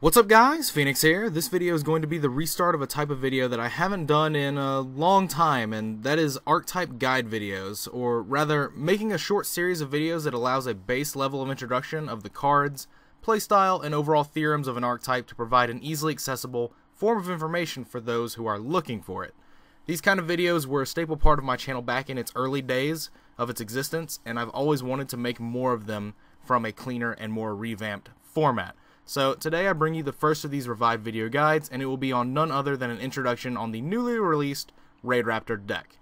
What's up guys, Phoenix here. This video is going to be the restart of a type of video that I haven't done in a long time, and that is archetype guide videos, or rather, making a short series of videos that allows a base level of introduction of the cards, playstyle, and overall theorems of an archetype to provide an easily accessible form of information for those who are looking for it. These kind of videos were a staple part of my channel back in its early days of its existence, and I've always wanted to make more of them from a cleaner and more revamped format. So today I bring you the first of these revived video guides, and it will be on none other than an introduction on the newly released Raid Raptor deck.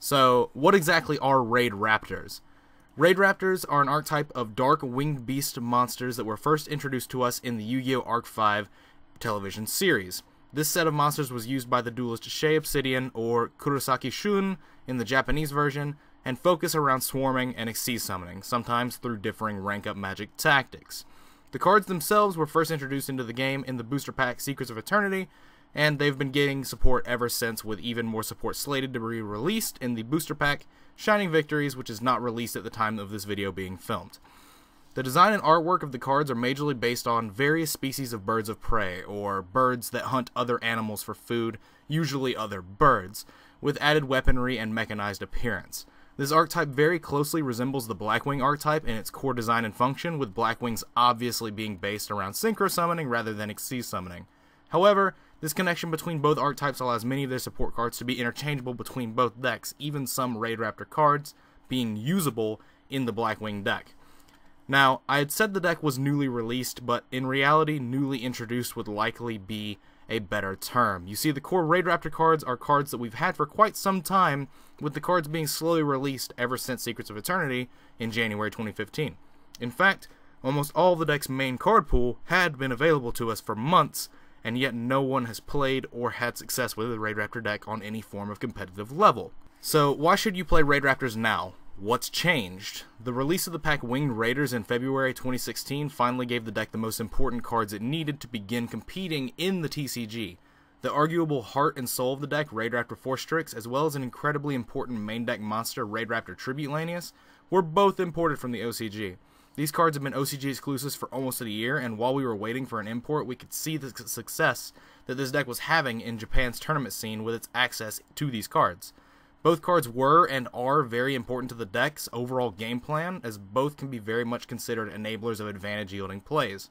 So what exactly are Raid Raptors? Raid Raptors are an archetype of dark winged beast monsters that were first introduced to us in the Yu-Gi-Oh! Arc 5 television series. This set of monsters was used by the duelist Shay Obsidian, or Kurosaki Shun in the Japanese version, and focus around swarming and exceed summoning, sometimes through differing rank-up magic tactics. The cards themselves were first introduced into the game in the booster pack Secrets of Eternity, and they've been getting support ever since, with even more support slated to be released in the booster pack Shining Victories, which is not released at the time of this video being filmed. The design and artwork of the cards are majorly based on various species of birds of prey, or birds that hunt other animals for food, usually other birds, with added weaponry and mechanized appearance. This archetype very closely resembles the Blackwing archetype in its core design and function, with Blackwings obviously being based around Synchro summoning rather than Xyz summoning. However, this connection between both archetypes allows many of their support cards to be interchangeable between both decks, even some Raid Raptor cards being usable in the Blackwing deck. Now, I had said the deck was newly released, but in reality, newly introduced would likely be a better term. You see, the core Raid Raptor cards are cards that we've had for quite some time, with the cards being slowly released ever since Secrets of Eternity in January 2015. In fact, almost all the deck's main card pool had been available to us for months, and yet no one has played or had success with the Raid Raptor deck on any form of competitive level. So why should you play Raid Raptors now? What's changed? The release of the pack Winged Raiders in February 2016 finally gave the deck the most important cards it needed to begin competing in the TCG. The arguable heart and soul of the deck, Raid Raptor Forstrix, as well as an incredibly important main deck monster, Raid Raptor Tribute Lanius, were both imported from the OCG. These cards have been OCG exclusives for almost a year, and while we were waiting for an import, we could see the success that this deck was having in Japan's tournament scene with its access to these cards. Both cards were and are very important to the deck's overall game plan, as both can be very much considered enablers of advantage yielding plays.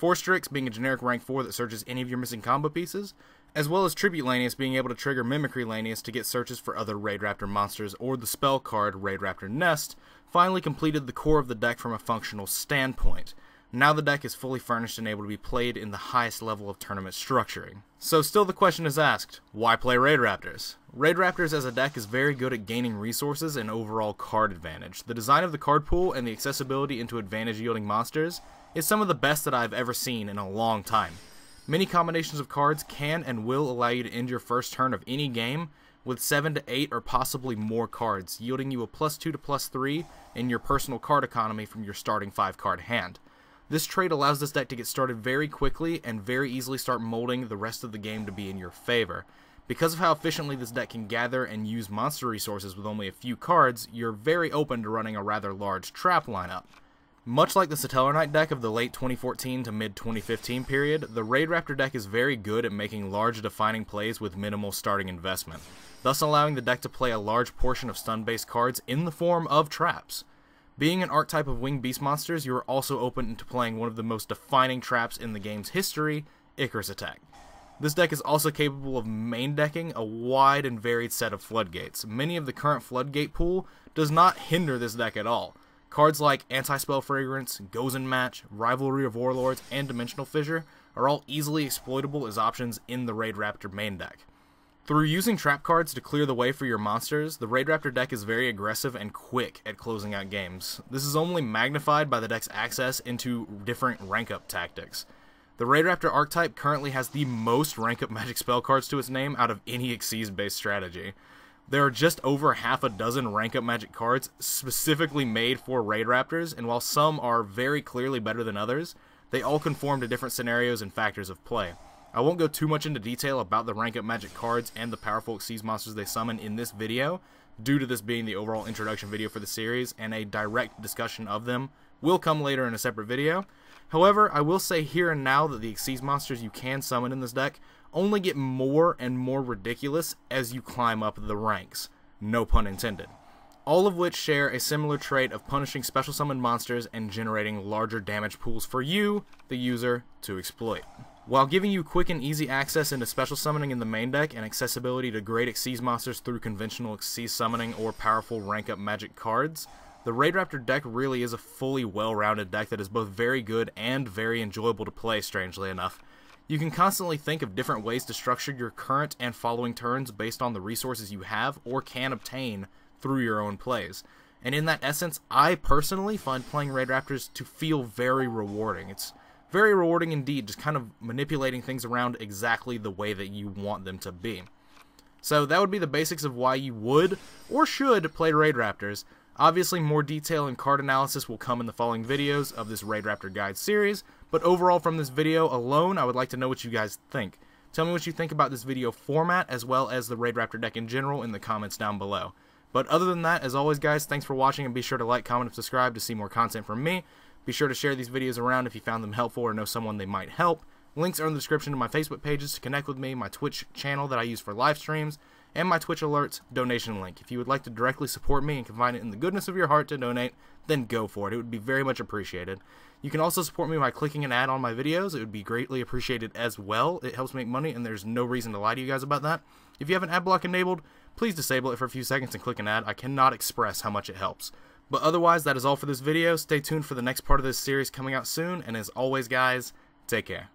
Forstrix being a generic rank 4 that searches any of your missing combo pieces, as well as Tribute Lanius being able to trigger Mimicry Lanius to get searches for other Raid Raptor monsters or the spell card Raid Raptor Nest, finally completed the core of the deck from a functional standpoint. Now the deck is fully furnished and able to be played in the highest level of tournament structuring. So still the question is asked, why play Raid Raptors? Raid Raptors as a deck is very good at gaining resources and overall card advantage. The design of the card pool and the accessibility into advantage yielding monsters is some of the best that I've ever seen in a long time. Many combinations of cards can and will allow you to end your first turn of any game with 7 to 8 or possibly more cards, yielding you a plus 2 to plus 3 in your personal card economy from your starting 5 card hand. This trait allows this deck to get started very quickly and very easily start molding the rest of the game to be in your favor. Because of how efficiently this deck can gather and use monster resources with only a few cards, you're very open to running a rather large trap lineup. Much like the Satellar Knight deck of the late 2014 to mid 2015 period, the Raid Raptor deck is very good at making large defining plays with minimal starting investment, thus allowing the deck to play a large portion of stun based cards in the form of traps. Being an archetype of winged beast monsters, you are also open to playing one of the most defining traps in the game's history, Icarus Attack. This deck is also capable of main decking a wide and varied set of floodgates. Many of the current floodgate pool does not hinder this deck at all. Cards like Anti-Spell Fragrance, Gozen Match, Rivalry of Warlords, and Dimensional Fissure are all easily exploitable as options in the Raid Raptor main deck. Through using trap cards to clear the way for your monsters, the Raid Raptor deck is very aggressive and quick at closing out games. This is only magnified by the deck's access into different rank up tactics. The Raid Raptor archetype currently has the most rank up magic spell cards to its name out of any Xyz based strategy. There are just over half a dozen rank up magic cards specifically made for Raid Raptors, and while some are very clearly better than others, they all conform to different scenarios and factors of play. I won't go too much into detail about the rank up magic cards and the powerful Xyz monsters they summon in this video, due to this being the overall introduction video for the series, and a direct discussion of them will come later in a separate video. However, I will say here and now that the Xyz monsters you can summon in this deck only get more and more ridiculous as you climb up the ranks, no pun intended. All of which share a similar trait of punishing special summoned monsters and generating larger damage pools for you, the user, to exploit. While giving you quick and easy access into special summoning in the main deck and accessibility to great Xyz monsters through conventional Xyz summoning or powerful rank up magic cards, the Raid Raptor deck really is a fully well rounded deck that is both very good and very enjoyable to play, strangely enough. You can constantly think of different ways to structure your current and following turns based on the resources you have or can obtain through your own plays. And in that essence, I personally find playing Raid Raptors to feel very rewarding. It's very rewarding indeed, just kind of manipulating things around exactly the way that you want them to be. So that would be the basics of why you would or should play Raid Raptors. Obviously more detail and card analysis will come in the following videos of this Raid Raptor Guide series, but overall from this video alone I would like to know what you guys think. Tell me what you think about this video format as well as the Raid Raptor deck in general in the comments down below. But other than that, as always guys, thanks for watching and be sure to like, comment, and subscribe to see more content from me. Be sure to share these videos around if you found them helpful or know someone they might help. Links are in the description to my Facebook pages to connect with me, my Twitch channel that I use for live streams, and my Twitch Alerts donation link. If you would like to directly support me and combine it in the goodness of your heart to donate, then go for it. It would be very much appreciated. You can also support me by clicking an ad on my videos. It would be greatly appreciated as well. It helps make money, and there's no reason to lie to you guys about that. If you have an ad block enabled, please disable it for a few seconds and click an ad. I cannot express how much it helps. But otherwise, that is all for this video. Stay tuned for the next part of this series coming out soon, and as always, guys, take care.